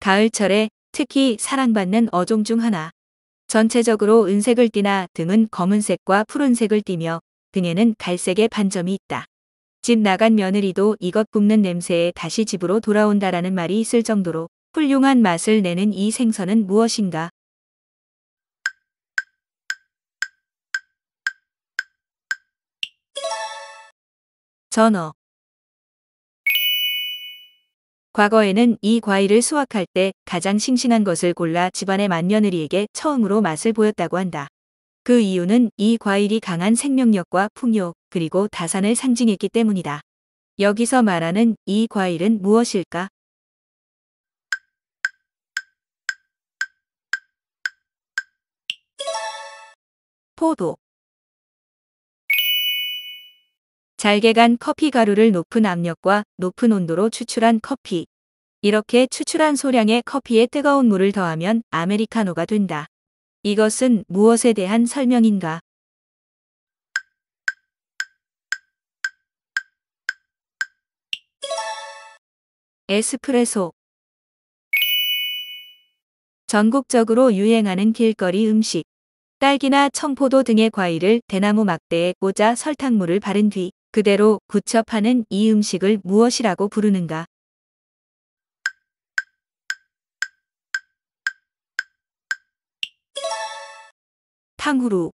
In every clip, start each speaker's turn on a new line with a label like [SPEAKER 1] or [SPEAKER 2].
[SPEAKER 1] 가을철에 특히 사랑받는 어종 중 하나. 전체적으로 은색을 띠나 등은 검은색과 푸른색을 띠며 등에는 갈색의 반점이 있다. 집 나간 며느리도 이것 굽는 냄새에 다시 집으로 돌아온다라는 말이 있을 정도로 훌륭한 맛을 내는 이 생선은 무엇인가? 전어 과거에는 이 과일을 수확할 때 가장 싱싱한 것을 골라 집안의 만며느리에게 처음으로 맛을 보였다고 한다. 그 이유는 이 과일이 강한 생명력과 풍요, 그리고 다산을 상징했기 때문이다. 여기서 말하는 이 과일은 무엇일까? 포도 잘게 간 커피 가루를 높은 압력과 높은 온도로 추출한 커피. 이렇게 추출한 소량의 커피에 뜨거운 물을 더하면 아메리카노가 된다. 이것은 무엇에 대한 설명인가? 에스프레소 전국적으로 유행하는 길거리 음식 딸기나 청포도 등의 과일을 대나무 막대에 꽂아 설탕물을 바른 뒤 그대로 굳혀 파는 이 음식을 무엇이라고 부르는가? 탕후루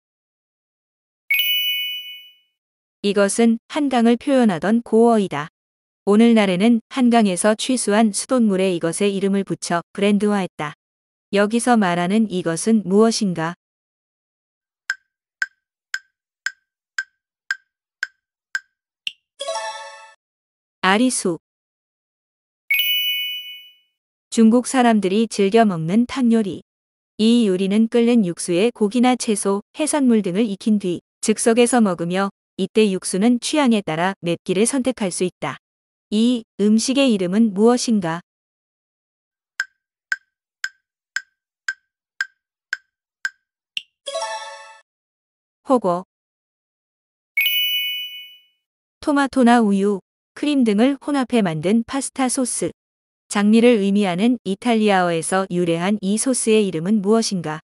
[SPEAKER 1] 이것은 한강을 표현하던 고어이다. 오늘날에는 한강에서 취수한 수돗물에 이것의 이름을 붙여 브랜드화했다. 여기서 말하는 이것은 무엇인가? 마리수 중국 사람들이 즐겨 먹는 탕 요리. 이 요리는 끓는 육수에 고기나 채소, 해산물 등을 익힌 뒤 즉석에서 먹으며 이때 육수는 취향에 따라 맵기를 선택할 수 있다. 이 음식의 이름은 무엇인가? 호거 토마토나 우유, 크림 등을 혼합해 만든 파스타 소스. 장미를 의미하는 이탈리아어에서 유래한 이 소스의 이름은 무엇인가?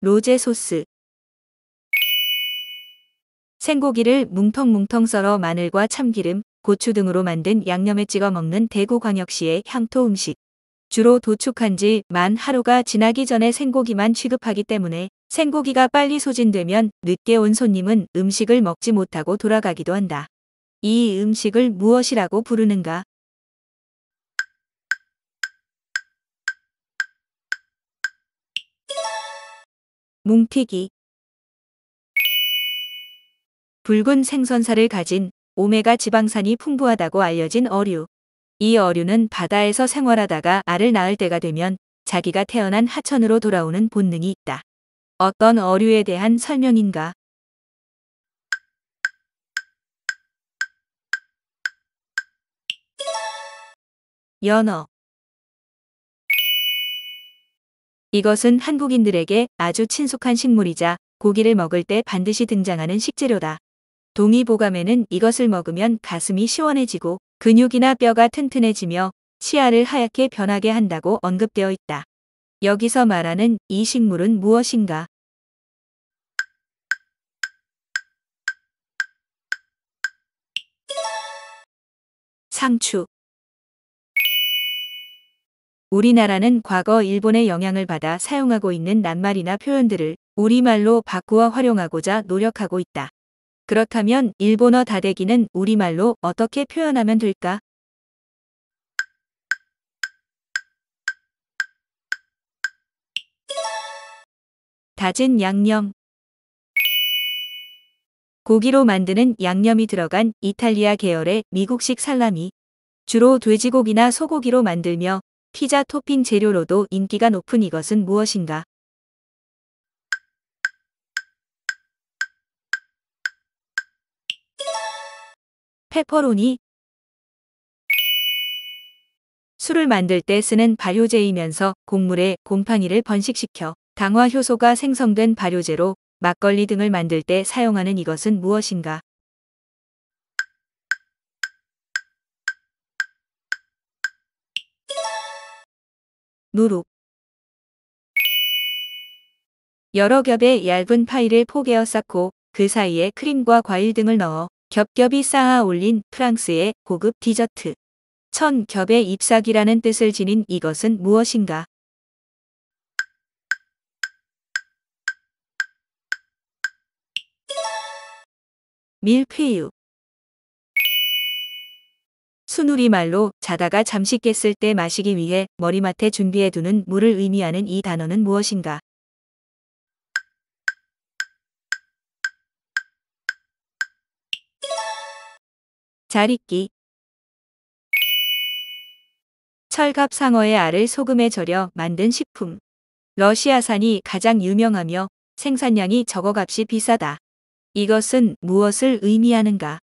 [SPEAKER 1] 로제 소스 생고기를 뭉텅뭉텅 썰어 마늘과 참기름, 고추 등으로 만든 양념에 찍어 먹는 대구광역시의 향토 음식. 주로 도축한 지 만 하루가 지나기 전에 생고기만 취급하기 때문에 생고기가 빨리 소진되면 늦게 온 손님은 음식을 먹지 못하고 돌아가기도 한다. 이 음식을 무엇이라고 부르는가? 뭉티기 붉은 생선살을 가진 오메가 지방산이 풍부하다고 알려진 어류. 이 어류는 바다에서 생활하다가 알을 낳을 때가 되면 자기가 태어난 하천으로 돌아오는 본능이 있다. 어떤 어류에 대한 설명인가? 연어 이것은 한국인들에게 아주 친숙한 식물이자 고기를 먹을 때 반드시 등장하는 식재료다. 동의보감에는 이것을 먹으면 가슴이 시원해지고 근육이나 뼈가 튼튼해지며 치아를 하얗게 변하게 한다고 언급되어 있다. 여기서 말하는 이 식물은 무엇인가? 상추 우리나라는 과거 일본의 영향을 받아 사용하고 있는 낱말이나 표현들을 우리말로 바꾸어 활용하고자 노력하고 있다. 그렇다면 일본어 다대기는 우리말로 어떻게 표현하면 될까? 다진 양념 고기로 만드는 양념이 들어간 이탈리아 계열의 미국식 살라미 주로 돼지고기나 소고기로 만들며 피자 토핑 재료로도 인기가 높은 이것은 무엇인가? 페퍼로니 술을 만들 때 쓰는 발효제이면서 곡물에 곰팡이를 번식시켜 강화 효소가 생성된 발효제로 막걸리 등을 만들 때 사용하는 이것은 무엇인가? 누룩 여러 겹의 얇은 파이를 포개어 쌓고 그 사이에 크림과 과일 등을 넣어 겹겹이 쌓아 올린 프랑스의 고급 디저트. 천 겹의 잎사귀라는 뜻을 지닌 이것은 무엇인가? 밀퀵유 수누리말로 자다가 잠시 깼을 때 마시기 위해 머리맡에 준비해 두는 물을 의미하는 이 단어는 무엇인가? 잘 익기 철갑상어의 알을 소금에 절여 만든 식품. 러시아산이 가장 유명하며 생산량이 적어 값이 비싸다. 이것은 무엇을 의미하는가?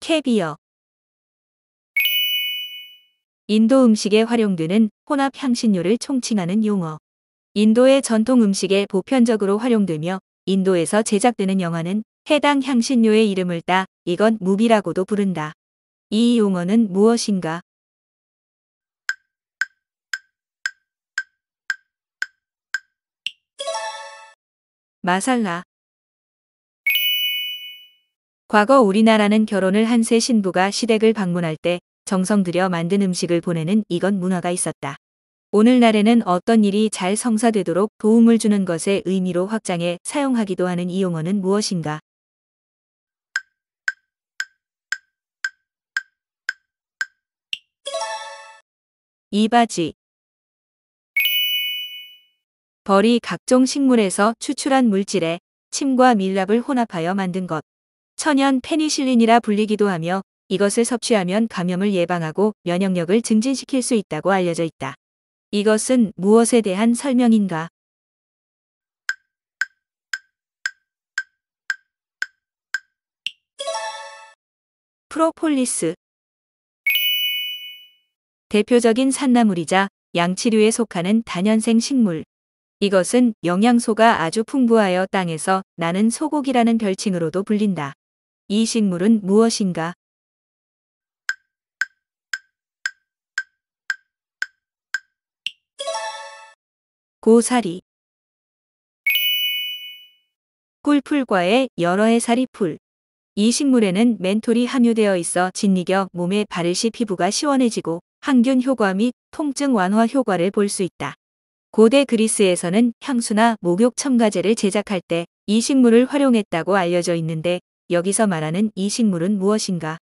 [SPEAKER 1] 캐비어 인도 음식에 활용되는 혼합 향신료를 총칭하는 용어. 인도의 전통 음식에 보편적으로 활용되며 인도에서 제작되는 영화는 해당 향신료의 이름을 따 이건 무비라고도 부른다. 이 용어는 무엇인가? 마살라 과거 우리나라는 결혼을 한 새 신부가 시댁을 방문할 때 정성 들여 만든 음식을 보내는 이건 문화가 있었다. 오늘날에는 어떤 일이 잘 성사되도록 도움을 주는 것의 의미로 확장해 사용하기도 하는 이 용어는 무엇인가? 이바지 벌이 각종 식물에서 추출한 물질에 침과 밀랍을 혼합하여 만든 것. 천연 페니실린이라 불리기도 하며 이것을 섭취하면 감염을 예방하고 면역력을 증진시킬 수 있다고 알려져 있다. 이것은 무엇에 대한 설명인가? 프로폴리스 대표적인 산나물이자 양치류에 속하는 단연생 식물 이것은 영양소가 아주 풍부하여 땅에서 나는 소고기라는 별칭으로도 불린다. 이 식물은 무엇인가? 고사리 꿀풀과의 여러 해사리 풀. 이 식물에는 멘톨이 함유되어 있어 진이겨 몸에 바르시 피부가 시원해지고 항균 효과 및 통증 완화 효과를 볼 수 있다. 고대 그리스에서는 향수나 목욕 첨가제를 제작할 때 이 식물을 활용했다고 알려져 있는데 여기서 말하는 이 식물은 무엇인가?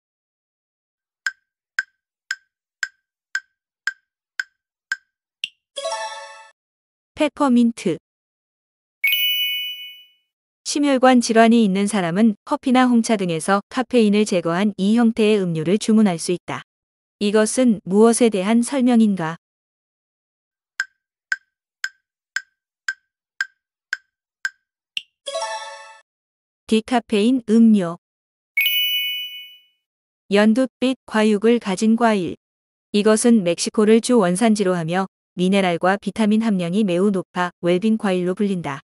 [SPEAKER 1] 페퍼민트 심혈관 질환이 있는 사람은 커피나 홍차 등에서 카페인을 제거한 이 형태의 음료를 주문할 수 있다. 이것은 무엇에 대한 설명인가? 디카페인 음료 연두빛 과육을 가진 과일 이것은 멕시코를 주 원산지로 하며 미네랄과 비타민 함량이 매우 높아 웰빙 과일로 불린다.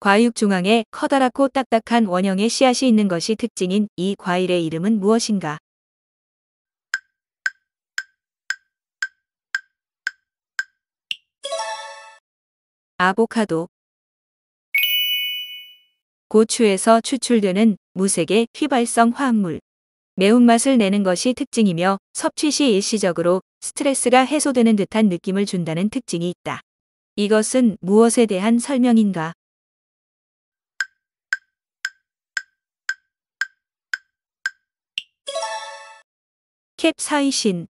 [SPEAKER 1] 과육 중앙에 커다랗고 딱딱한 원형의 씨앗이 있는 것이 특징인 이 과일의 이름은 무엇인가? 아보카도 고추에서 추출되는 무색의 휘발성 화합물. 매운맛을 내는 것이 특징이며 섭취 시 일시적으로 스트레스가 해소되는 듯한 느낌을 준다는 특징이 있다. 이것은 무엇에 대한 설명인가? 캡사이신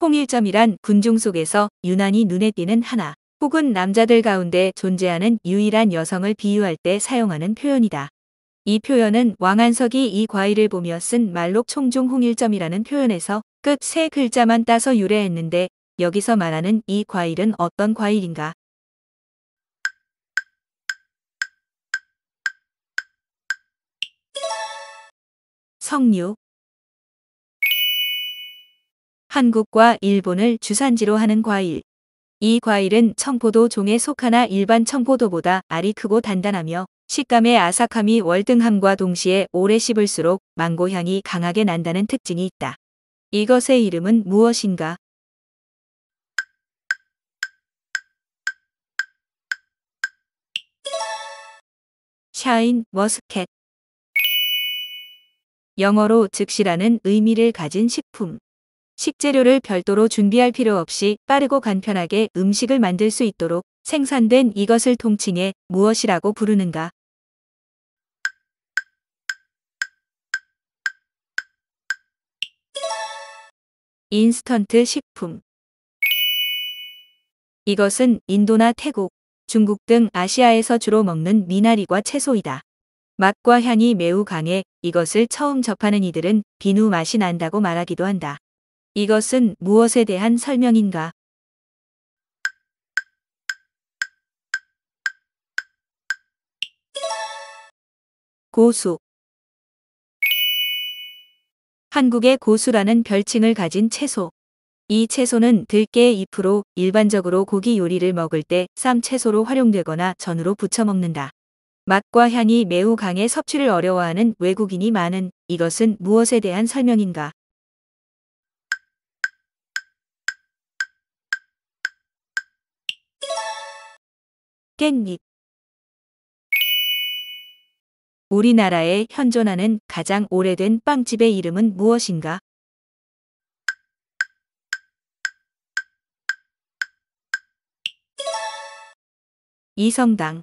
[SPEAKER 1] 홍일점이란 군중 속에서 유난히 눈에 띄는 하나. 혹은 남자들 가운데 존재하는 유일한 여성을 비유할 때 사용하는 표현이다. 이 표현은 왕한석이 이 과일을 보며 쓴 말록 총중 홍일점이라는 표현에서 끝 세 글자만 따서 유래했는데 여기서 말하는 이 과일은 어떤 과일인가? 석류 한국과 일본을 주산지로 하는 과일 이 과일은 청포도 종에 속하나 일반 청포도보다 알이 크고 단단하며 식감의 아삭함이 월등함과 동시에 오래 씹을수록 망고향이 강하게 난다는 특징이 있다. 이것의 이름은 무엇인가? 샤인 머스캣 영어로 즉시라는 의미를 가진 식품 식재료를 별도로 준비할 필요 없이 빠르고 간편하게 음식을 만들 수 있도록 생산된 이것을 통칭해 무엇이라고 부르는가? 인스턴트 식품 이것은 인도나 태국, 중국 등 아시아에서 주로 먹는 미나리과 채소이다. 맛과 향이 매우 강해 이것을 처음 접하는 이들은 비누 맛이 난다고 말하기도 한다. 이것은 무엇에 대한 설명인가? 고수 한국의 고수라는 별칭을 가진 채소 이 채소는 들깨의 잎으로 일반적으로 고기 요리를 먹을 때 쌈 채소로 활용되거나 전으로 부쳐 먹는다. 맛과 향이 매우 강해 섭취를 어려워하는 외국인이 많은 이것은 무엇에 대한 설명인가? 깻잎 우리나라에 현존하는 가장 오래된 빵집의 이름은 무엇인가? 이성당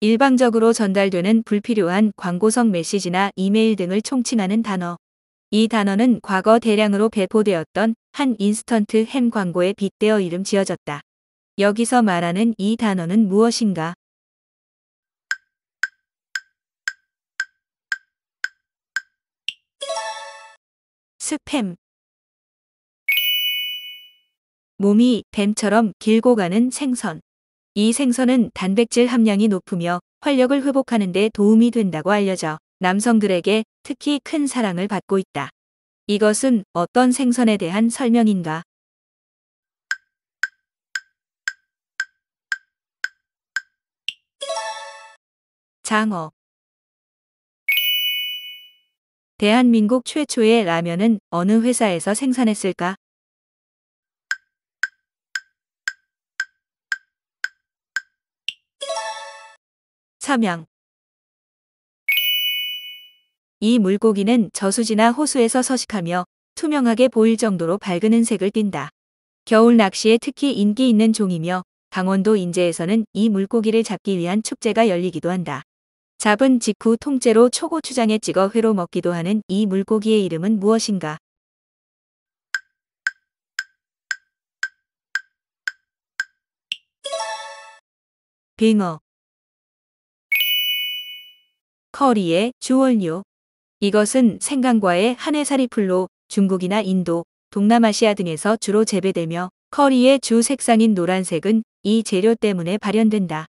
[SPEAKER 1] 일방적으로 전달되는 불필요한 광고성 메시지나 이메일 등을 총칭하는 단어. 이 단어는 과거 대량으로 배포되었던 한 인스턴트 햄 광고에 빗대어 이름 지어졌다. 여기서 말하는 이 단어는 무엇인가? 스팸 몸이 뱀처럼 길고 가는 생선 이 생선은 단백질 함량이 높으며 활력을 회복하는 데 도움이 된다고 알려져 남성들에게 특히 큰 사랑을 받고 있다. 이것은 어떤 생선에 대한 설명인가? 장어 대한민국 최초의 라면은 어느 회사에서 생산했을까? 서명 이 물고기는 저수지나 호수에서 서식하며 투명하게 보일 정도로 밝은 은색을 띈다. 겨울 낚시에 특히 인기 있는 종이며 강원도 인제에서는 이 물고기를 잡기 위한 축제가 열리기도 한다. 잡은 직후 통째로 초고추장에 찍어 회로 먹기도 하는 이 물고기의 이름은 무엇인가? 빙어 커리의 주원료 이것은 생강과의 한해사리풀로 중국이나 인도, 동남아시아 등에서 주로 재배되며 커리의 주 색상인 노란색은 이 재료 때문에 발현된다.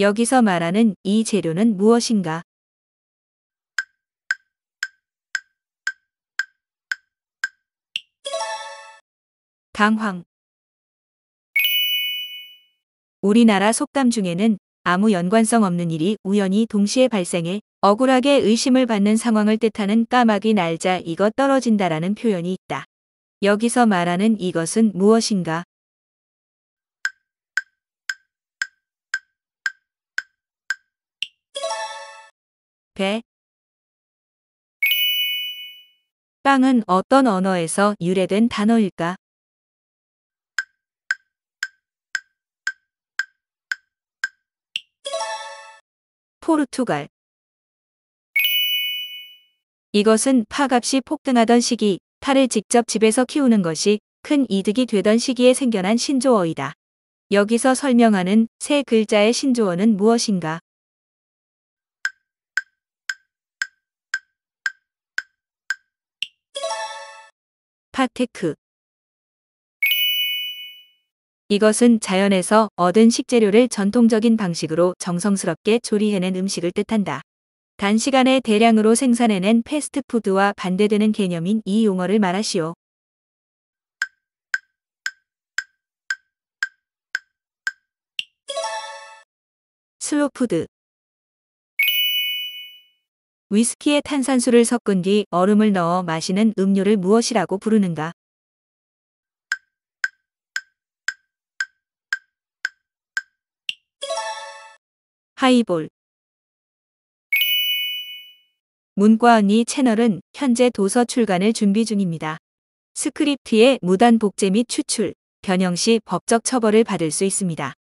[SPEAKER 1] 여기서 말하는 이 재료는 무엇인가? 당황 우리나라 속담 중에는 아무 연관성 없는 일이 우연히 동시에 발생해 억울하게 의심을 받는 상황을 뜻하는 까마귀 날자 이것 떨어진다라는 표현이 있다. 여기서 말하는 이것은 무엇인가? 배 빵은 어떤 언어에서 유래된 단어일까? 포르투갈 이것은 파값이 폭등하던 시기, 파를 직접 집에서 키우는 것이 큰 이득이 되던 시기에 생겨난 신조어이다. 여기서 설명하는 세 글자의 신조어는 무엇인가? 파테크 이것은 자연에서 얻은 식재료를 전통적인 방식으로 정성스럽게 조리해낸 음식을 뜻한다. 단시간에 대량으로 생산해낸 패스트푸드와 반대되는 개념인 이 용어를 말하시오. 슬로푸드 위스키에 탄산수를 섞은 뒤 얼음을 넣어 마시는 음료를 무엇이라고 부르는가? 하이볼 문과 언니 채널은 현재 도서 출간을 준비 중입니다. 스크립트에 무단 복제 및 추출, 변형 시 법적 처벌을 받을 수 있습니다.